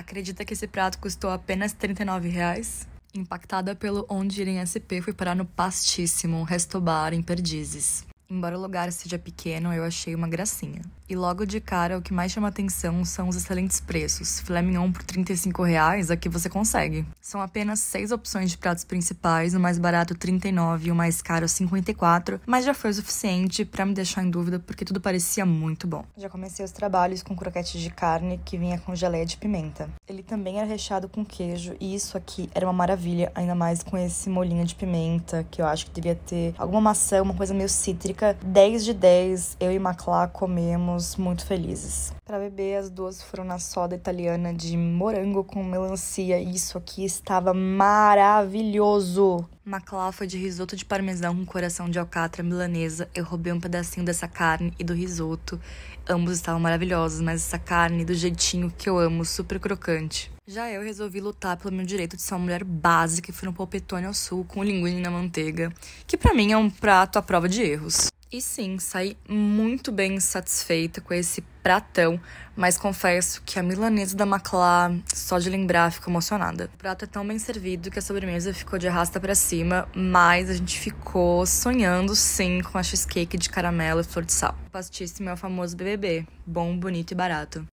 Acredita que esse prato custou apenas 39 reais? Impactada pelo Onde Irem SP, fui parar no Pastíssimo, um restobar em Perdizes. Embora o lugar seja pequeno, eu achei uma gracinha. E logo de cara, o que mais chama atenção são os excelentes preços. Filé mignon por 35 reais, aqui você consegue. São apenas seis opções de pratos principais, o mais barato 39 e o mais caro 54, mas já foi o suficiente para me deixar em dúvida porque tudo parecia muito bom. Já comecei os trabalhos com croquetes de carne que vinha com geleia de pimenta. Ele também era recheado com queijo e isso aqui era uma maravilha, ainda mais com esse molinho de pimenta que eu acho que devia ter alguma maçã, uma coisa meio cítrica música. 10 de 10, eu e Maclá comemos muito felizes. Para beber, as duas foram na soda italiana de morango com melancia. Isso aqui estava maravilhoso. Maclá foi de risoto de parmesão com coração de alcatra milanesa. Eu roubei um pedacinho dessa carne e do risoto. Ambos estavam maravilhosos, mas essa carne do jeitinho que eu amo, super crocante. Já eu resolvi lutar pelo meu direito de ser uma mulher básica e fui no polpetone ao sul com linguine na manteiga, que para mim é um prato à prova de erros. E sim, saí muito bem satisfeita com esse pratão, mas confesso que a milanesa da Maclá, só de lembrar, fico emocionada. O prato é tão bem servido que a sobremesa ficou de arrasta para cima, mas a gente ficou sonhando sim com a cheesecake de caramelo e flor de sal. O pastíssimo é o famoso BBB, bom, bonito e barato.